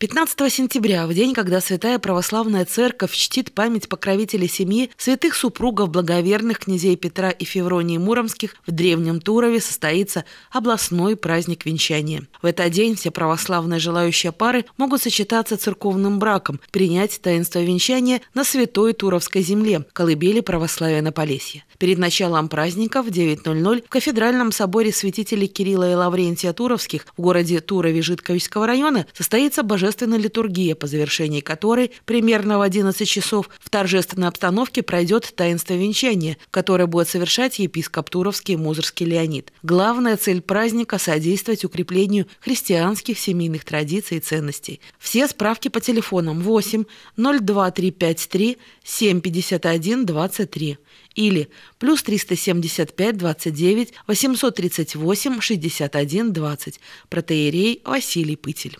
15 сентября, в день, когда Святая Православная Церковь чтит память покровителей семьи святых супругов благоверных князей Петра и Февронии Муромских, в Древнем Турове состоится областной праздник венчания. В этот день все православные желающие пары могут сочетаться церковным браком, принять таинство венчания на святой Туровской земле, колыбели православия на Полесье. Перед началом праздника в 9.00 в кафедральном соборе святителей Кирилла и Лаврентия Туровских в городе Турове Житковичского района состоится божественное божественная литургия, по завершении которой примерно в 11 часов в торжественной обстановке пройдет таинство венчания, которое будет совершать епископ Туровский Музырский Леонид. Главная цель праздника – содействовать укреплению христианских семейных традиций и ценностей. Все справки по телефонам 8 02353 751 23 или плюс 375 29 838 61 20. Протеерей Василий Пытель.